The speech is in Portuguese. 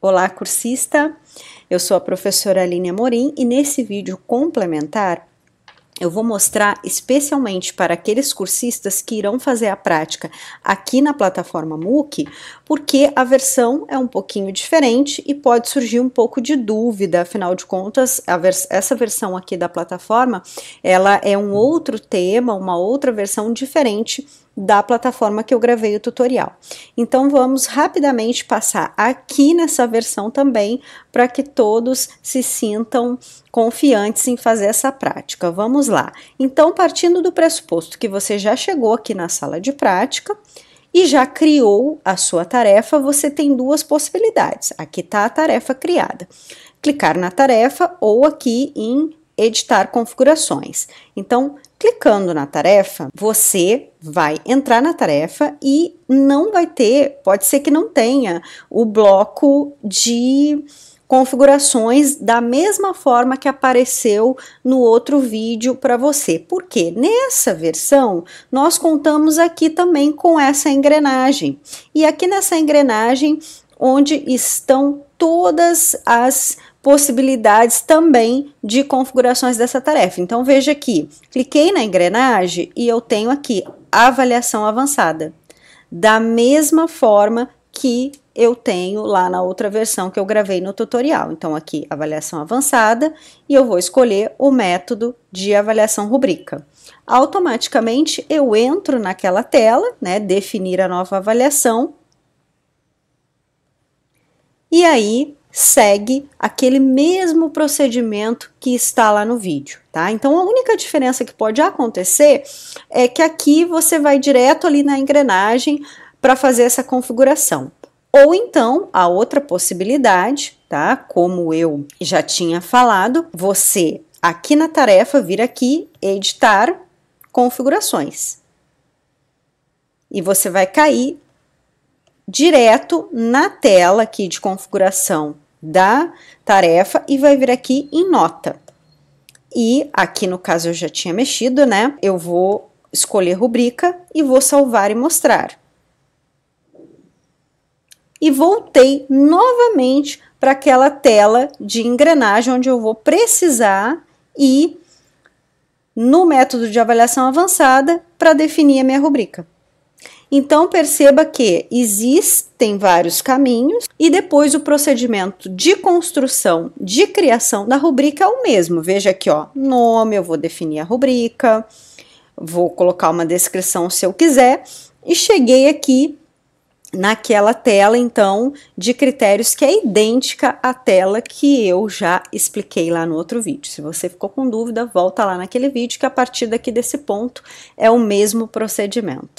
Olá, cursista! Eu sou a professora Aline Amorim e nesse vídeo complementar eu vou mostrar especialmente para aqueles cursistas que irão fazer a prática aqui na plataforma MOOC, porque a versão é um pouquinho diferente e pode surgir um pouco de dúvida, afinal de contas, vers essa versão aqui da plataforma, ela é um outro tema, uma outra versão diferente da plataforma que eu gravei o tutorial. Então vamos rapidamente passar aqui nessa versão também para que todos se sintam confiantes em fazer essa prática. Vamos lá. Então partindo do pressuposto que você já chegou aqui na sala de prática e já criou a sua tarefa, você tem duas possibilidades. Aqui está a tarefa criada. Clicar na tarefa ou aqui em editar configurações. Então Clicando na tarefa, você vai entrar na tarefa e não vai ter, pode ser que não tenha o bloco de configurações da mesma forma que apareceu no outro vídeo para você. Porque nessa versão nós contamos aqui também com essa engrenagem. E aqui nessa engrenagem onde estão todas as possibilidades também de configurações dessa tarefa. Então veja aqui, cliquei na engrenagem e eu tenho aqui avaliação avançada. Da mesma forma que eu tenho lá na outra versão que eu gravei no tutorial. Então aqui avaliação avançada e eu vou escolher o método de avaliação rubrica. Automaticamente eu entro naquela tela, né, definir a nova avaliação. E aí segue aquele mesmo procedimento que está lá no vídeo, tá? Então a única diferença que pode acontecer é que aqui você vai direto ali na engrenagem para fazer essa configuração. Ou então, a outra possibilidade, tá? Como eu já tinha falado, você aqui na tarefa vir aqui editar configurações. E você vai cair direto na tela aqui de configuração da tarefa e vai vir aqui em nota. E aqui no caso eu já tinha mexido, né? Eu vou escolher rubrica e vou salvar e mostrar. E voltei novamente para aquela tela de engrenagem onde eu vou precisar ir no método de avaliação avançada para definir a minha rubrica. Então perceba que existem vários caminhos e depois o procedimento de construção, de criação da rubrica é o mesmo. Veja aqui, ó, nome, eu vou definir a rubrica, vou colocar uma descrição se eu quiser e cheguei aqui naquela tela então de critérios que é idêntica à tela que eu já expliquei lá no outro vídeo. Se você ficou com dúvida, volta lá naquele vídeo que a partir daqui desse ponto é o mesmo procedimento.